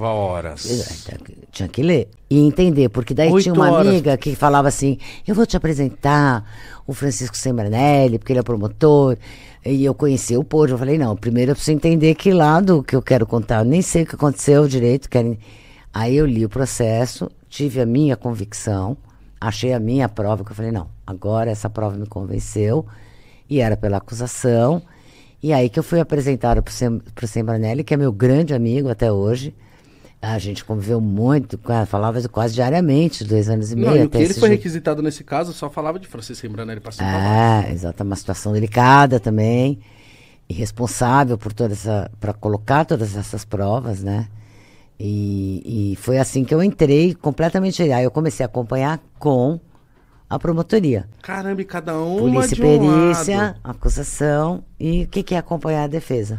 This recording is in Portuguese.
horas. É, tinha que ler e entender, porque daí Oito tinha uma horas. amiga que falava assim: Eu vou te apresentar o Francisco Sembranelli, porque ele é promotor. E eu conheci o Porto. Eu falei: Não, primeiro eu preciso entender que lado que eu quero contar. Eu nem sei o que aconteceu direito. Quero... Aí eu li o processo, tive a minha convicção, achei a minha prova. Que eu falei: Não, agora essa prova me convenceu. E era pela acusação. E aí que eu fui apresentada para o Sembranelli, que é meu grande amigo até hoje ah, a gente conviveu muito, falava quase diariamente, dois anos e meio. Não, e o que ele foi jeito. requisitado nesse caso só falava de Francisco Embranelli né, passando. É, ah, exato, uma situação delicada também, e responsável por toda essa, para colocar todas essas provas, né? E, e, foi assim que eu entrei completamente. Aí eu comecei a acompanhar com a promotoria. Caramba, e cada um. Polícia, de um perícia, lado. acusação e o que, que é acompanhar a defesa.